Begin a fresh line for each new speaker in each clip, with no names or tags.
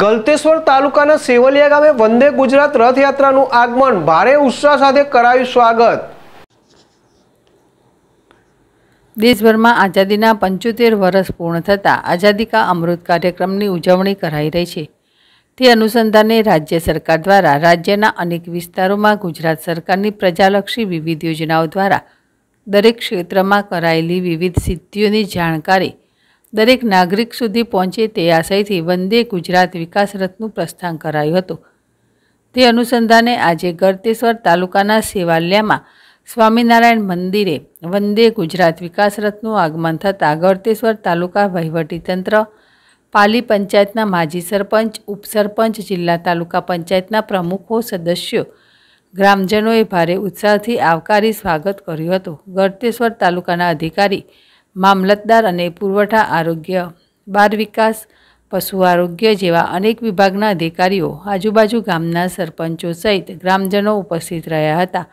ગલતેશ્વર તાલુકાના સેવલિયા ગામે વંદે ગુજરાત રથયાત્રાનું આગમન ભારે ઉત્સાહ સાથે કરાયું સ્વાગત
દેશભરમાં આઝાદીના પંચોતેર વર્ષ પૂર્ણ થતાં આઝાદી કા અમૃત કાર્યક્રમની ઉજવણી કરાઈ રહી છે તે અનુસંધાને રાજ્ય સરકાર દ્વારા રાજ્યના અનેક વિસ્તારોમાં ગુજરાત સરકારની પ્રજાલક્ષી વિવિધ યોજનાઓ દ્વારા દરેક ક્ષેત્રમાં કરાયેલી વિવિધ સિદ્ધિઓની જાણકારી દરેક નાગરિક સુધી પહોંચે તે આશયથી વંદે ગુજરાત વિકાસ રથનું પ્રસ્થાન કરાયું હતું તે અનુસંધાને આજે ગરતેશ્વર તાલુકાના સેવાલિયામાં સ્વામિનારાયણ મંદિરે વંદે ગુજરાત વિકાસ રથનું આગમન થતાં ગળતેશ્વર તાલુકા વહીવટીતંત્ર પાલી પંચાયતના માજી સરપંચ ઉપસરપંચ જિલ્લા તાલુકા પંચાયતના પ્રમુખો સદસ્યો ગ્રામજનોએ ભારે ઉત્સાહથી આવકારી સ્વાગત કર્યું હતું ગળતેશ્વર તાલુકાના અધિકારી મામલતદાર અને પુરવઠા આરોગ્ય બાળ વિકાસ પશુ આરોગ્ય જેવા અનેક વિભાગના અધિકારીઓ આજુબાજુ ગામના સરપંચો સહિત ગ્રામજનો ઉપસ્થિત રહ્યા હતા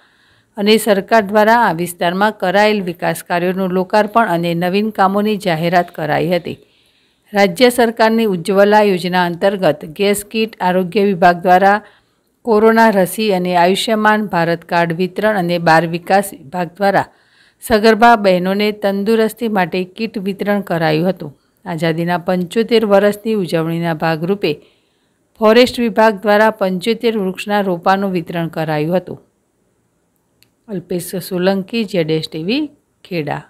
અને સરકાર દ્વારા આ વિસ્તારમાં કરાયેલ વિકાસ કાર્યોનું લોકાર્પણ અને નવીન કામોની જાહેરાત કરાઈ હતી રાજ્ય સરકારની ઉજ્જવલા યોજના અંતર્ગત ગેસ કીટ આરોગ્ય વિભાગ દ્વારા કોરોના રસી અને આયુષ્યમાન ભારત કાર્ડ વિતરણ અને બાળ વિકાસ વિભાગ દ્વારા સગર્ભા બહેનોને તંદુરસ્તી માટે કીટ વિતરણ કરાયું હતું આઝાદીના પંચોતેર વર્ષની ઉજવણીના ભાગરૂપે ફોરેસ્ટ વિભાગ દ્વારા પંચોતેર વૃક્ષના રોપાનું વિતરણ કરાયું હતું અલ્પેશ સોલંકી જેડેશ ટીવી ખેડા